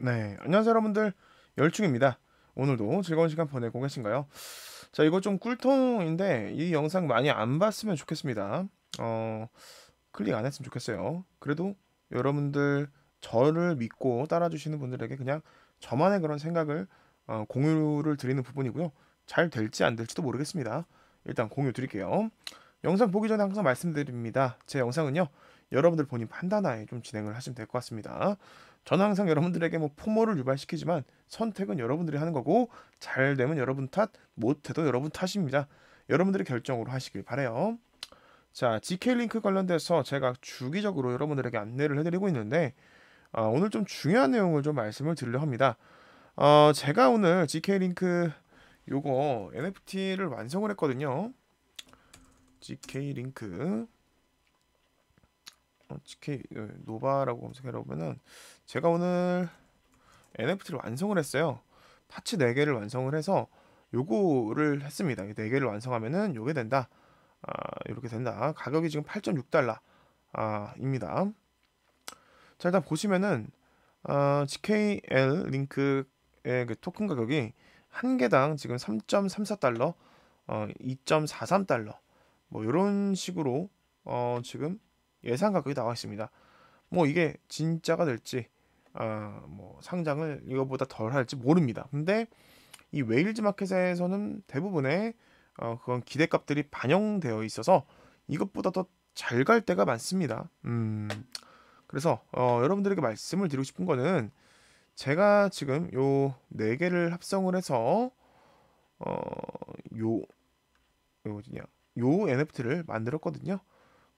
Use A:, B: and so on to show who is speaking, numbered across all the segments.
A: 네, 안녕하세요 여러분들 열중입니다. 오늘도 즐거운 시간 보내고 계신가요? 자, 이거 좀 꿀통인데 이 영상 많이 안 봤으면 좋겠습니다. 어, 클릭 안 했으면 좋겠어요. 그래도 여러분들 저를 믿고 따라주시는 분들에게 그냥 저만의 그런 생각을 어, 공유를 드리는 부분이고요. 잘 될지 안 될지도 모르겠습니다. 일단 공유 드릴게요. 영상 보기 전에 항상 말씀드립니다. 제 영상은요. 여러분들 본인 판단하에 좀 진행을 하시면 될 것 같습니다. 저는 항상 여러분들에게 뭐 포모를 유발시키지만 선택은 여러분들이 하는 거고 잘 되면 여러분 탓, 못해도 여러분 탓입니다. 여러분들의 결정으로 하시길 바래요. 자, GK링크 관련돼서 제가 주기적으로 여러분들에게 안내를 해드리고 있는데 어, 오늘 좀 중요한 내용을 좀 말씀을 드리려 합니다. 어, 제가 오늘 GK링크 요거 NFT를 완성을 했거든요. GK링크 GK 어, 그 노바라고 검색해 보면은 제가 오늘 NFT를 완성을 했어요. 파츠 4개를 완성을 해서 요거를 했습니다. 4개를 완성하면은 요게 된다. 아, 이렇게 된다. 가격이 지금 8.6달러 아, 입니다. 자, 일단 보시면은 아, GKL 링크의 그 토큰 가격이 한 개당 지금 3.34달러, 어, 2.43달러 뭐 이런 식으로 어, 지금 예상 과격이 나와 있습니다. 뭐 이게 진짜가 될지 아, 뭐 상장을 이거보다 덜 할지 모릅니다. 근데 이 웨일즈 마켓에서는 대부분의 어, 그건 기대값들이 반영되어 있어서 이것보다 더 잘 갈 때가 많습니다. 음, 그래서 어, 여러분들에게 말씀을 드리고 싶은 거는 제가 지금 요 네 개를 합성을 해서 어요요 요, 요 NFT를 만들었거든요.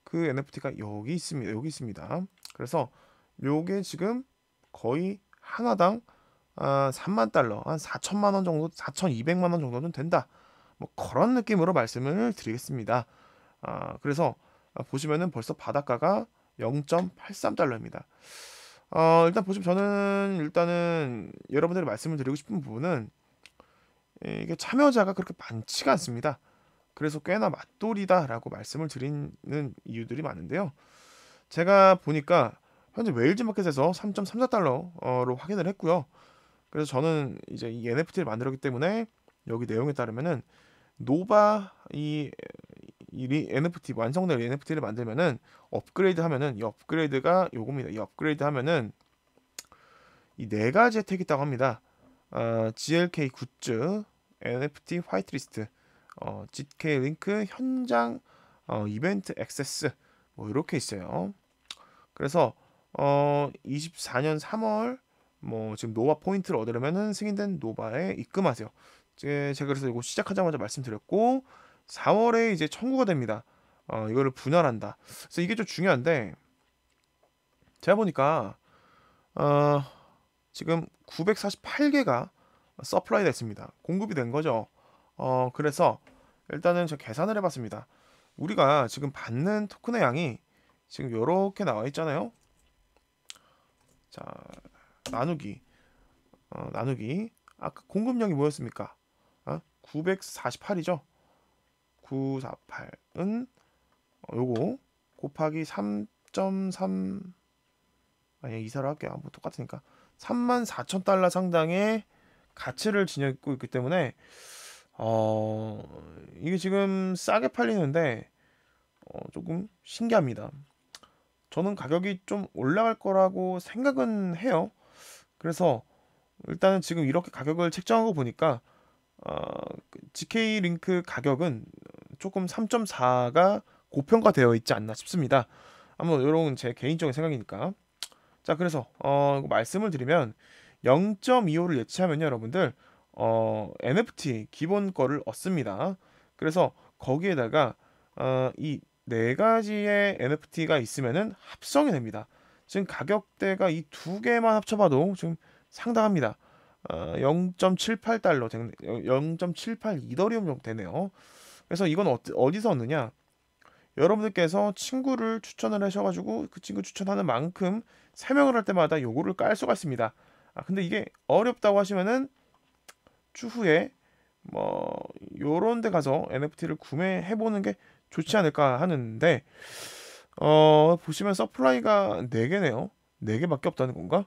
A: 그 NFT가 여기 있습니다. 여기 있습니다. 그래서 요게 지금 거의 하나당 아, 3만 달러, 한 4천만 원 정도, 4,200만 원 정도는 된다. 뭐 그런 느낌으로 말씀을 드리겠습니다. 아, 그래서 보시면은 벌써 바닷가가 0.83달러입니다. 어, 일단 보시면 저는 일단은 여러분들이 말씀을 드리고 싶은 부분은 이게 참여자가 그렇게 많지가 않습니다. 그래서 꽤나 맞돌이다라고 말씀을 드리는 이유들이 많은데요. 제가 보니까 현재 웨일즈 마켓에서 3.34달러로 확인을 했고요. 그래서 저는 이제 이 NFT를 만들었기 때문에 여기 내용에 따르면은 노바 이, 이 NFT 완성된 NFT를 만들면은 업그레이드 하면은 이 업그레이드가 요겁니다. 이 업그레이드 하면은 이 네 가지 혜택이 있다고 합니다. 어, 아, GLK 굿즈, NFT 화이트리스트, 어, GK 링크 현장 어, 이벤트 액세스 뭐 이렇게 있어요. 그래서 어, 24년 3월 뭐 지금 노바 포인트를 얻으려면 승인된 노바에 입금하세요. 이제 제가 그래서 이거 시작하자마자 말씀드렸고 4월에 이제 청구가 됩니다. 어, 이거를 분할한다. 그래서 이게 좀 중요한데 제가 보니까 어, 지금 948개가 서플라이 됐습니다. 공급이 된 거죠. 어, 그래서 일단은 저 계산을 해봤습니다. 우리가 지금 받는 토큰의 양이 지금 이렇게 나와 있잖아요. 자 나누기 어, 나누기 아까 공급량이 뭐였습니까? 어? 948이죠. 948은 어, 요거 곱하기 3.3 아니 이사로 할게요. 뭐 똑같으니까 34,000달러 상당의 가치를 지니고 있기 때문에 어, 이게 지금 싸게 팔리는데 어, 조금 신기합니다. 저는 가격이 좀 올라갈 거라고 생각은 해요. 그래서 일단은 지금 이렇게 가격을 책정하고 보니까 어, 그 GK 링크 가격은 조금 3.4가 고평가되어 있지 않나 싶습니다. 한번 이런 제 개인적인 생각이니까. 자, 그래서 어, 말씀을 드리면 0.25를 예치하면요, 여러분들 어, NFT 기본 거를 얻습니다. 그래서 거기에다가 어, 이 네 가지의 NFT가 있으면은 합성이 됩니다. 지금 가격대가 이 두 개만 합쳐봐도 지금 상당합니다. 어, 0.78달러, 0 7 8이더리움 정도 되네요. 그래서 이건 어디, 서 얻느냐? 여러분들께서 친구를 추천을 하셔가지고 그 친구 추천하는 만큼 설명을 할 때마다 요거를 깔 수가 있습니다. 아, 근데 이게 어렵다고 하시면은 추후에 뭐 요런 데 가서 NFT를 구매해 보는 게 좋지 않을까 하는데 어 보시면 서플라이가 4개네요. 4개밖에 없다는 건가?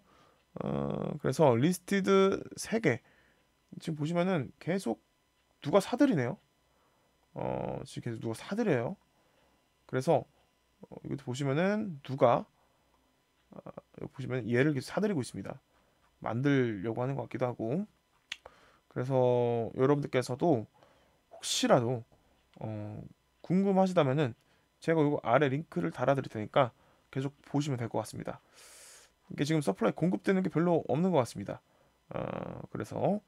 A: 어 그래서 리스티드 3개. 지금 보시면은 계속 누가 사들이네요. 어 지금 계속 누가 사들여요. 그래서 어, 이것도 보시면은 누가 어, 보시면 얘를 계속 사들이고 있습니다. 만들려고 하는 것 같기도 하고 그래서 여러분들께서도 혹시라도 어, 궁금하시다면은 제가 이거 아래 링크를 달아드릴 테니까 계속 보시면 될 것 같습니다. 이게 지금 서플라이 공급되는 게 별로 없는 것 같습니다. 어, 그래서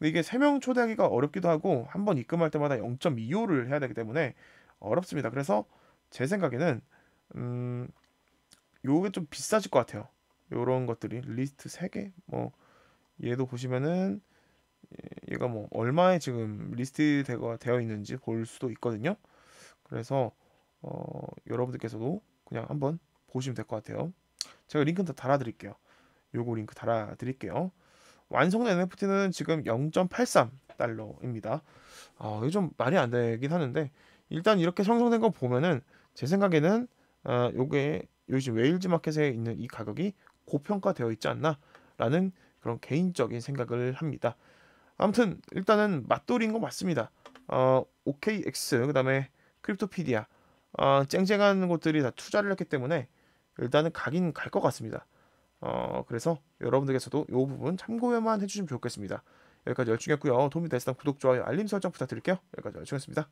A: 이게 세 명 초대하기가 어렵기도 하고 한번 입금할 때마다 0.25를 해야 되기 때문에 어렵습니다. 그래서 제 생각에는 음, 요게 좀 비싸질 것 같아요. 요런 것들이 리스트 3개 뭐 얘도 보시면은 얘가 뭐 얼마에 지금 리스트가 되어 있는지 볼 수도 있거든요. 그래서 어, 여러분들께서도 그냥 한번 보시면 될 것 같아요. 제가 링크는 다 달아드릴게요. 요거 링크 달아드릴게요. 완성된 NFT는 지금 0.83 달러입니다. 아, 이게좀 말이 안 되긴 하는데 일단 이렇게 형성된 거 보면은 제 생각에는 아, 요게 요즘 웨일즈 마켓에 있는 이 가격이 고평가되어 있지 않나라는 그런 개인적인 생각을 합니다. 아무튼 일단은 맞돌인거 맞습니다. 어, OKX 그다음에 크립토피디아 어, 쨍쨍한 곳들이 다 투자를 했기 때문에 일단은 가긴 갈것 같습니다. 어, 그래서 여러분들께서도 이 부분 참고만 해주시면 좋겠습니다. 여기까지 열중했고요. 도움이 되셨다면 구독, 좋아요, 알림 설정 부탁드릴게요. 여기까지 열중했습니다.